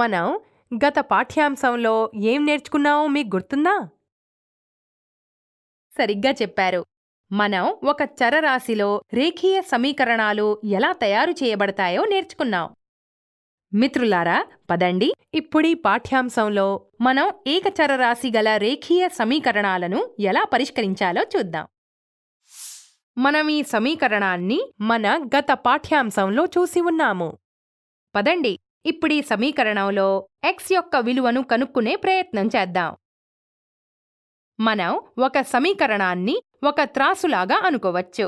మనం గత పాఠ్యాంశంలో ఏం నేర్చుకున్నామో మీకు గుర్తుందా సరిగ్గా చెప్పారు మనం ఒక చరరాశిలో రేఖీయ సమీకరణాలు ఎలా తయారు చేయబడతాయో నేర్చుకున్నాం మిత్రులారా పదండి ఇప్పుడీ పాఠ్యాంశంలో మనం ఏకచరరాశి గల రేఖీయ సమీకరణాలను ఎలా పరిష్కరించాలో చూద్దాం మనం ఈ సమీకరణాన్ని మన గత పాఠ్యాంశంలో చూసి ఉన్నాము పదండి ఇప్పుడు ఈ సమీకరణంలో ఎక్స్ యొక్క విలువను కనుక్కునే ప్రయత్నం చేద్దాం మనం ఒక సమీకరణాన్ని ఒక త్రాసులాగా అనుకోవచ్చు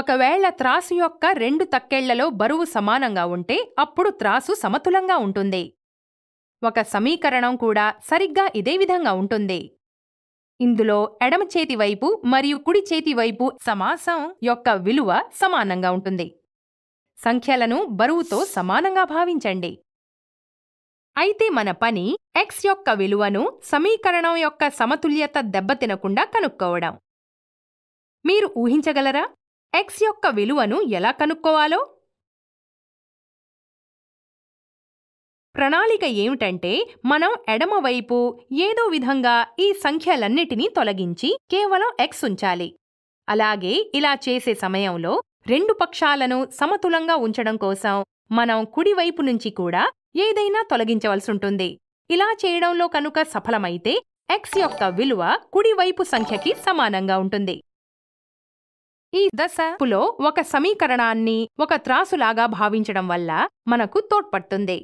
ఒకవేళ త్రాసు యొక్క రెండు తక్కెళ్లలో బరువు సమానంగా ఉంటే అప్పుడు త్రాసు సమతులంగా ఉంటుంది ఒక సమీకరణం కూడా సరిగ్గా ఇదే విధంగా ఉంటుంది ఇందులో ఎడమ చేతి వైపు మరియు కుడి చేతి వైపు సమాసం యొక్క విలువ సమానంగా ఉంటుంది సంఖ్యలను బరువుతో సమానంగా భావించండి అయితే మన పని ఎక్స్ యొక్క విలువను సమీకరణం యొక్క సమతుల్యత దెబ్బతినకుండా కనుక్కోవడం మీరు ఊహించగలరా ఎక్స్ యొక్క విలువను ఎలా కనుక్కోవాలో ప్రణాళిక ఏమిటంటే మనం ఎడమవైపు ఏదో విధంగా ఈ సంఖ్యలన్నిటినీ తొలగించి కేవలం ఎక్స్ ఉంచాలి అలాగే ఇలా చేసే సమయంలో రెండు పక్షాలను సమతులంగా ఉంచడం కోసం మనం కుడివైపు నుంచి కూడా ఏదైనా తొలగించవలసి ఉంటుంది ఇలా చేయడంలో కనుక సఫలమైతే ఎక్స్ యొక్క విలువ కుడివైపు సంఖ్యకి సమానంగా ఉంటుంది ఈ దశలో ఒక సమీకరణాన్ని ఒక త్రాసులాగా భావించడం వల్ల మనకు తోడ్పడుతుంది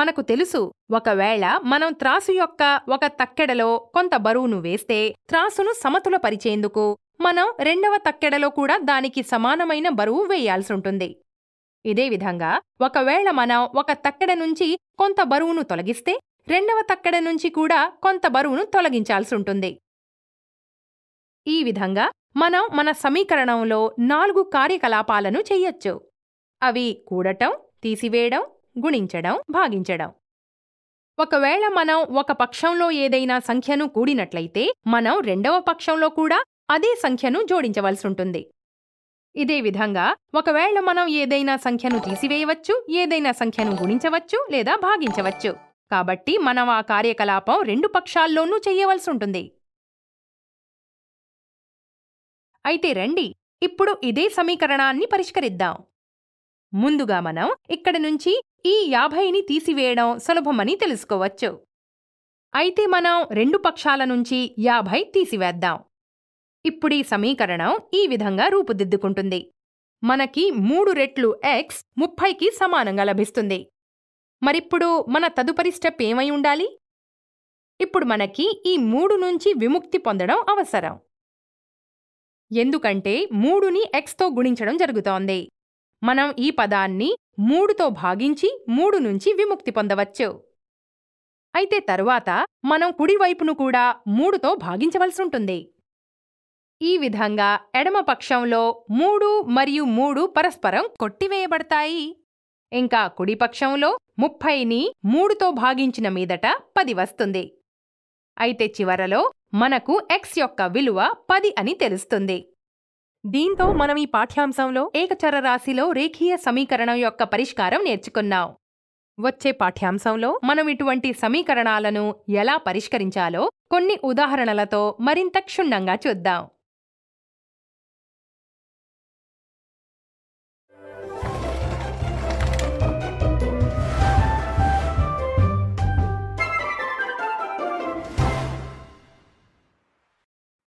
మనకు తెలుసు ఒకవేళ మనం త్రాసు యొక్క ఒక తక్కెడలో కొంత బరువును వేస్తే త్రాసును సమతులపరిచేందుకు మనం రెండవ తక్కెడలో కూడా దానికి సమానమైన బరువు వేయాల్సి ఉంటుంది ఇదే విధంగా ఒకవేళ మనం ఒక తక్కెడ నుంచి కొంత బరువును తొలగిస్తే రెండవ తక్కెడ నుంచి కూడా కొంత బరువును తొలగించాల్సి ఉంటుంది ఈ విధంగా మనం మన సమీకరణంలో నాలుగు కార్యకలాపాలను చెయ్యొచ్చు అవి కూడటం తీసివేయడం గుణించడం భాగించడం ఒకవేళ మనం ఒక పక్షంలో ఏదైనా సంఖ్యను కూడినట్లయితే మనం రెండవ పక్షంలో కూడా అదే సంఖ్యను జోడించవలసి ఉంటుంది ఇదే విధంగా ఒకవేళ మనం ఏదైనా సంఖ్యను తీసివేయవచ్చు ఏదైనా సంఖ్యను గుణించవచ్చు లేదా భాగించవచ్చు కాబట్టి మనం ఆ కార్యకలాపం రెండు పక్షాల్లోనూ చేయవలసి ఉంటుంది అయితే రండి ఇప్పుడు ఇదే సమీకరణాన్ని పరిష్కరిద్దాం ముందుగా మనం ఇక్కడి నుంచి ఈ యాభైని తీసివేయడం సులభమని తెలుసుకోవచ్చు అయితే మనం రెండు పక్షాల నుంచి యాభై తీసివేద్దాం ఇప్పుడు ఈ సమీకరణం ఈ విధంగా రూపుదిద్దుకుంటుంది మనకి మూడు రెట్లు ఎక్స్ ముప్పైకి సమానంగా లభిస్తుంది మరిప్పుడు మన తదుపరి స్టెప్ ఏమై ఉండాలి ఇప్పుడు మనకి ఈ మూడు నుంచి విముక్తి పొందడం అవసరం ఎందుకంటే మూడుని ఎక్స్తో గుణించడం జరుగుతోంది మనం ఈ పదాన్ని మూడుతో భాగించి మూడు నుంచి విముక్తి పొందవచ్చు అయితే తరువాత మనం కుడివైపును కూడా మూడుతో భాగించవలసి ఉంటుంది ఈ విధంగా ఎడమ పక్షంలో మూడు మరియు మూడు పరస్పరం కొట్టివేయబడతాయి ఇంకా కుడిపక్షంలో ముప్పైని మూడుతో భాగించిన మీదట పది వస్తుంది అయితే చివరలో మనకు ఎక్స్ యొక్క విలువ పది అని తెలుస్తుంది దీంతో మనం ఈ పాఠ్యాంశంలో ఏకచర రాశిలో రేఖీయ సమీకరణం యొక్క పరిష్కారం నేర్చుకున్నాం వచ్చే పాఠ్యాంశంలో మనం ఇటువంటి సమీకరణాలను ఎలా పరిష్కరించాలో కొన్ని ఉదాహరణలతో మరింత క్షుణ్ణంగా చూద్దాం